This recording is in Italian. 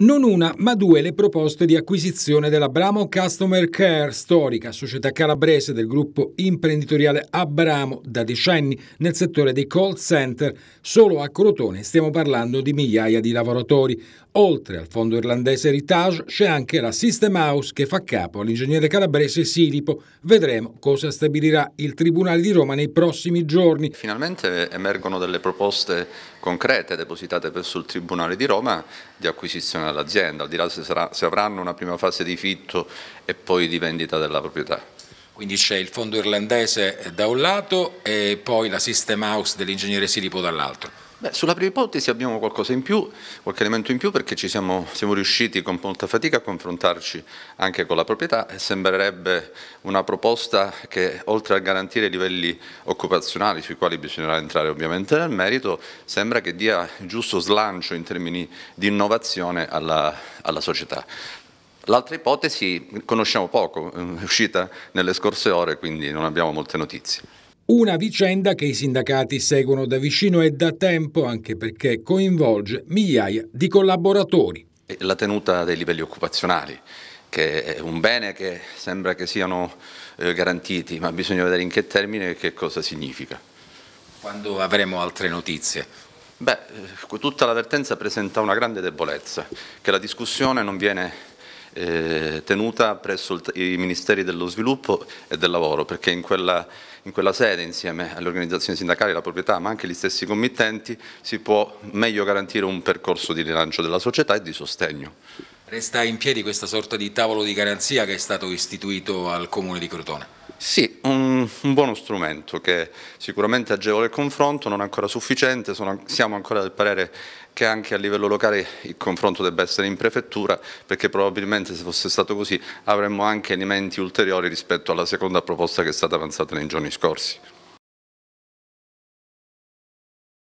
Non una, ma due le proposte di acquisizione della Abramo Customer Care, storica società calabrese del gruppo imprenditoriale Abramo da decenni nel settore dei call center. Solo a Crotone stiamo parlando di migliaia di lavoratori. Oltre al fondo irlandese Heritage c'è anche la System House che fa capo all'ingegnere calabrese Silipo. Vedremo cosa stabilirà il Tribunale di Roma nei prossimi giorni. Finalmente emergono delle proposte concrete depositate presso il Tribunale di Roma di acquisizione dell'azienda, al di là se, sarà, se avranno una prima fase di fitto e poi di vendita della proprietà. Quindi c'è il fondo irlandese da un lato e poi la System House dell'ingegnere Siripo dall'altro. Beh, sulla prima ipotesi abbiamo qualcosa in più, qualche elemento in più perché ci siamo, siamo, riusciti con molta fatica a confrontarci anche con la proprietà e sembrerebbe una proposta che oltre a garantire i livelli occupazionali sui quali bisognerà entrare ovviamente nel merito, sembra che dia giusto slancio in termini di innovazione alla, alla società. L'altra ipotesi conosciamo poco, è uscita nelle scorse ore quindi non abbiamo molte notizie. Una vicenda che i sindacati seguono da vicino e da tempo anche perché coinvolge migliaia di collaboratori. La tenuta dei livelli occupazionali, che è un bene che sembra che siano eh, garantiti, ma bisogna vedere in che termine e che cosa significa. Quando avremo altre notizie? Beh, eh, tutta l'avvertenza presenta una grande debolezza, che la discussione non viene eh, tenuta presso il, i Ministeri dello Sviluppo e del Lavoro, perché in quella, in quella sede, insieme alle organizzazioni sindacali, la proprietà, ma anche gli stessi committenti, si può meglio garantire un percorso di rilancio della società e di sostegno. Resta in piedi questa sorta di tavolo di garanzia che è stato istituito al Comune di Crotone. Sì, un, un, buono strumento che sicuramente agevola il confronto, non è ancora sufficiente, sono, siamo ancora del parere che anche a livello locale il confronto debba essere in prefettura perché probabilmente se fosse stato così avremmo anche elementi ulteriori rispetto alla seconda proposta che è stata avanzata nei giorni scorsi.